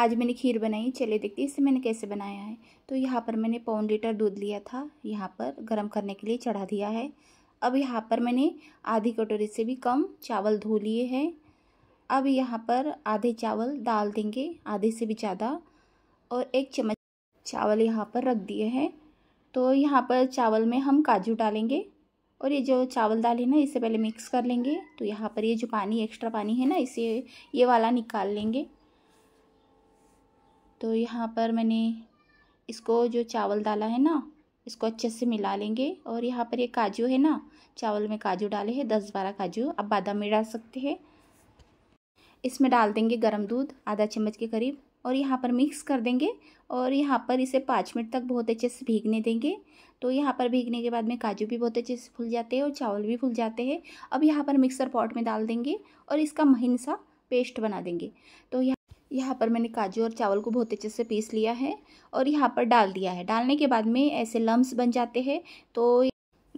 आज मैंने खीर बनाई चलिए देखते हैं इसे मैंने कैसे बनाया है तो यहाँ पर मैंने पौन लीटर दूध लिया था यहाँ पर गर्म करने के लिए चढ़ा दिया है अब यहाँ पर मैंने आधी कटोरी से भी कम चावल धो लिए हैं अब यहाँ पर आधे चावल डाल देंगे आधे से भी ज़्यादा और एक चम्मच चावल यहाँ पर रख दिए हैं तो यहाँ पर चावल में हम काजू डालेंगे और ये जो चावल दाल है ना इसे पहले मिक्स कर लेंगे तो यहाँ पर ये जो पानी एक्स्ट्रा पानी है ना इसे ये वाला निकाल लेंगे तो यहाँ पर मैंने इसको जो चावल डाला है ना इसको अच्छे से मिला लेंगे और यहाँ पर ये काजू है ना चावल में काजू डाले हैं दस बारह काजू आप बादाम में डाल सकते हैं इसमें डाल देंगे गर्म दूध आधा चम्मच के करीब और यहाँ पर मिक्स कर देंगे और यहाँ पर इसे पाँच मिनट तक बहुत अच्छे से भीगने देंगे तो यहाँ पर भीगने के बाद में काजू भी बहुत अच्छे से फूल जाते हैं और चावल भी फूल जाते हैं अब यहाँ पर मिक्सर पॉट में डाल देंगे और इसका महीन सा पेस्ट बना देंगे तो यहाँ यहाँ पर मैंने काजू और चावल को बहुत अच्छे से पीस लिया है और यहाँ पर डाल दिया है डालने के बाद में ऐसे लम्ब बन जाते हैं तो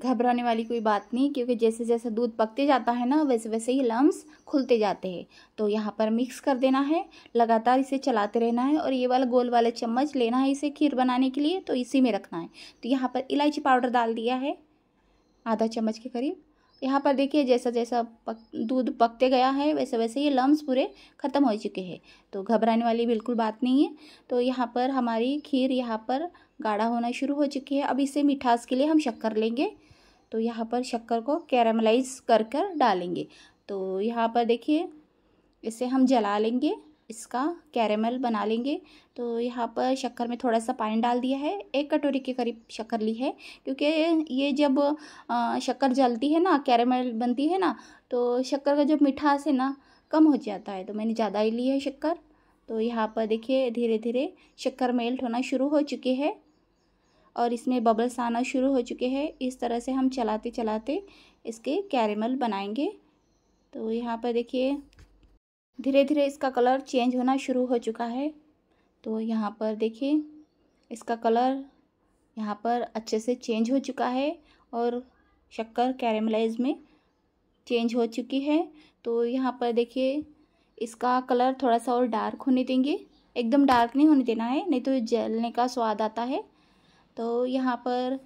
घबराने वाली कोई बात नहीं क्योंकि जैसे जैसे दूध पकते जाता है ना वैसे वैसे ही लम्ब्स खुलते जाते हैं तो यहाँ पर मिक्स कर देना है लगातार इसे चलाते रहना है और ये वाला गोल वाला चम्मच लेना है इसे खीर बनाने के लिए तो इसी में रखना है तो यहाँ पर इलायची पाउडर डाल दिया है आधा चम्मच के करीब यहाँ पर देखिए जैसा जैसा पक दूध पकते गया है वैसे वैसे ये लम्स पूरे ख़त्म हो चुके हैं तो घबराने वाली बिल्कुल बात नहीं है तो यहाँ पर हमारी खीर यहाँ पर गाढ़ा होना शुरू हो चुकी है अब इसे मिठास के लिए हम शक्कर लेंगे तो यहाँ पर शक्कर को कैरामलाइज कर कर डालेंगे तो यहाँ पर देखिए इसे हम जला लेंगे इसका कैरेमल बना लेंगे तो यहाँ पर शक्कर में थोड़ा सा पानी डाल दिया है एक कटोरी के करीब शक्कर ली है क्योंकि ये जब शक्कर जलती है ना कैरेमल बनती है ना तो शक्कर का जब मिठास है ना कम हो जाता है तो मैंने ज़्यादा ही ली है शक्कर तो यहाँ पर देखिए धीरे धीरे शक्कर मेल्ट होना शुरू हो चुके है और इसमें बबल्स आना शुरू हो चुके हैं इस तरह से हम चलाते चलाते इसके कैरेमल बनाएंगे तो यहाँ पर देखिए धीरे धीरे इसका कलर चेंज होना शुरू हो चुका है तो यहाँ पर देखिए इसका कलर यहाँ पर अच्छे से चेंज हो चुका है और शक्कर कैरेमलाइज में चेंज हो चुकी है तो यहाँ पर देखिए इसका कलर थोड़ा सा और डार्क होने देंगे एकदम डार्क नहीं होने देना है नहीं तो जलने का स्वाद आता है तो यहाँ पर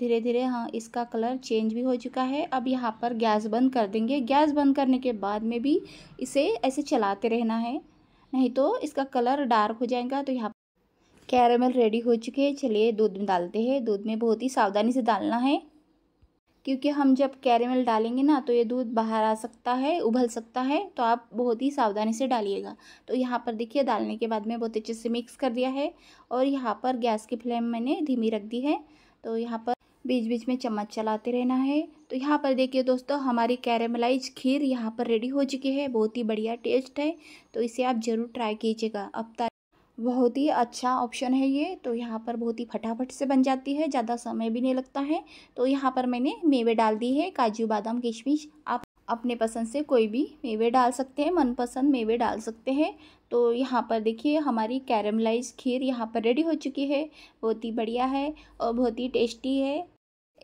धीरे धीरे हाँ इसका कलर चेंज भी हो चुका है अब यहाँ पर गैस बंद कर देंगे गैस बंद करने के बाद में भी इसे ऐसे चलाते रहना है नहीं तो इसका कलर डार्क हो जाएगा तो यहाँ कैरमल रेडी हो चुके हैं चलिए दूध में डालते हैं दूध में बहुत ही सावधानी से डालना है क्योंकि हम जब कैरेमल डालेंगे ना तो ये दूध बाहर आ सकता है उबल सकता है तो आप बहुत ही सावधानी से डालिएगा तो यहाँ पर देखिए डालने के बाद में बहुत अच्छे से मिक्स कर दिया है और यहाँ पर गैस की फ्लेम मैंने धीमी रख दी है तो यहाँ पर बीच बीच में चम्मच चलाते रहना है तो यहाँ पर देखिए दोस्तों हमारी कैरेमलाइज खीर यहाँ पर रेडी हो चुकी है बहुत ही बढ़िया टेस्ट है तो इसे आप ज़रूर ट्राई कीजिएगा अब तक बहुत ही अच्छा ऑप्शन है ये तो यहाँ पर बहुत ही फटाफट से बन जाती है ज़्यादा समय भी नहीं लगता है तो यहाँ पर मैंने मेवे डाल दी है काजू बादाम किशमिश आप अपने पसंद से कोई भी मेवे डाल सकते हैं मनपसंद मेवे डाल सकते हैं तो यहाँ पर देखिए हमारी कैरमलाइज खीर यहाँ पर रेडी हो चुकी है बहुत ही बढ़िया है और बहुत ही टेस्टी है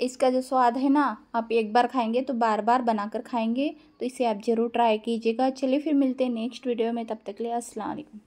इसका जो स्वाद है ना आप एक बार खाएंगे तो बार बार बनाकर खाएंगे तो इसे आप ज़रूर ट्राई कीजिएगा चलिए फिर मिलते हैं नेक्स्ट वीडियो में तब तक ले लिए